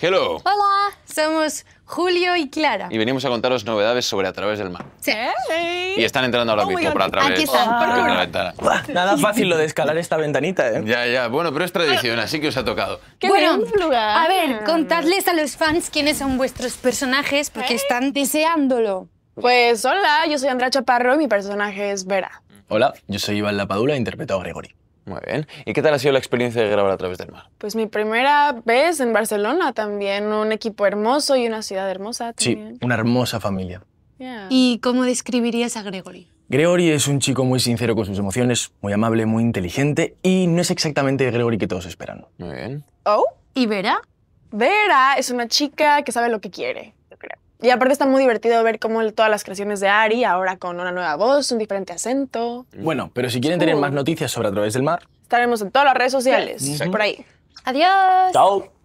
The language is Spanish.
Hello. Hola, somos Julio y Clara. Y venimos a contaros novedades sobre A través del mar. Sí. Y están entrando ahora mismo por a través Aquí están, ventana. Nada fácil lo de escalar esta ventanita, ¿eh? Ya, ya. Bueno, pero es tradición, así que os ha tocado. bueno, a ver, contadles a los fans quiénes son vuestros personajes porque están deseándolo. Pues hola, yo soy Andrea Chaparro y mi personaje es Vera. Hola, yo soy Iván Lapadula e interpreto a Gregory. Muy bien. ¿Y qué tal ha sido la experiencia de grabar a través del mar? Pues mi primera vez en Barcelona también, un equipo hermoso y una ciudad hermosa también. Sí, una hermosa familia. ¿Y cómo describirías a Gregory? Gregory es un chico muy sincero con sus emociones, muy amable, muy inteligente y no es exactamente Gregory que todos esperan. Oh. Muy bien. ¿Oh? ¿Y Vera? Vera es una chica que sabe lo que quiere. Y aparte está muy divertido ver cómo todas las creaciones de Ari, ahora con una nueva voz, un diferente acento. Mm. Bueno, pero si quieren tener uh. más noticias sobre A través del mar, estaremos en todas las redes sociales, por ahí. Adiós. Chao.